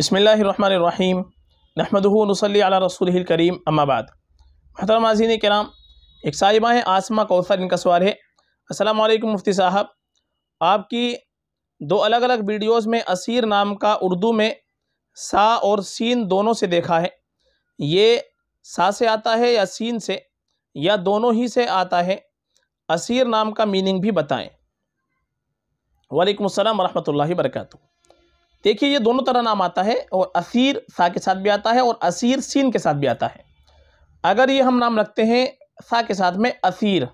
बसमीम नहमदनसली रसूल करीम अम्माबाद महतरम आजीन कराम एक साहिबा हैं आसमा कौसर इनका सवाल है अस्सलाम वालेकुम मुफ्ती साहब आपकी दो अलग अलग वीडियोस में असीर नाम का उर्दू में सा और सीन दोनों से देखा है ये सा से आता है या सीन से या दोनों ही से आता है असीर नाम का मीनिंग भी बताएँ वालेकुम अस्सलाम वरहमतुल्लाहि देखिए ये दोनों तरह नाम आता है और असीर सा के साथ भी आता है और असीर सीन के साथ भी आता है अगर ये हम नाम रखते हैं सा के साथ में असीर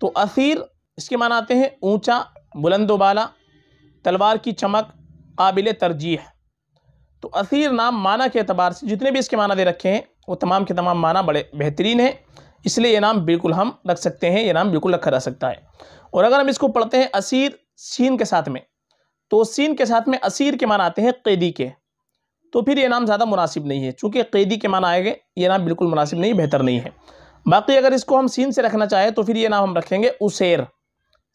तो असीर इसके माना आते हैं ऊंचा बुलंदोबाला तलवार की चमक काबिल तरजीह तो असीर नाम माना के अतबार से जितने भी इसके माना दे रखे हैं वो तमाम के तमाम माना बड़े बेहतरीन हैं इसलिए ये नाम बिल्कुल हम रख सकते हैं ये नाम बिल्कुल रखा जा सकता है और अगर हम इसको पढ़ते हैं असीर सीन के साथ में तो सीन के साथ में असीर के मान आते हैं कैदी के तो फिर ये नाम ज़्यादा मुनासिब नहीं है चूँकि कैदी के मान आएंगे ये नाम बिल्कुल मुनासिब नहीं बेहतर नहीं है बाकी अगर इसको हम सीन से रखना चाहें तो फिर ये नाम हम रखेंगे उसेर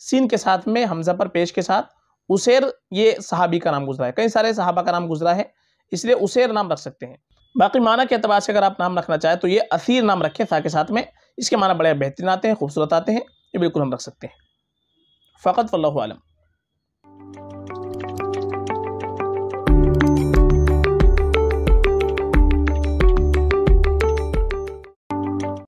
सीन के साथ में हमजा पर पेश के साथ उसेर ये सहाबी का नाम गुजरा है कई सारे सहाबा का नाम गुजरा है इसलिए उसेर नाम रख सकते हैं बाकी माना के अतबार से अगर आप नाम रखना चाहें तो ये असीर नाम रखें सा के साथ में इसके माना बड़े बेहतरीन आते हैं खूबसूरत आते हैं ये बिल्कुल हम रख सकते हैं फ़कत वल्लम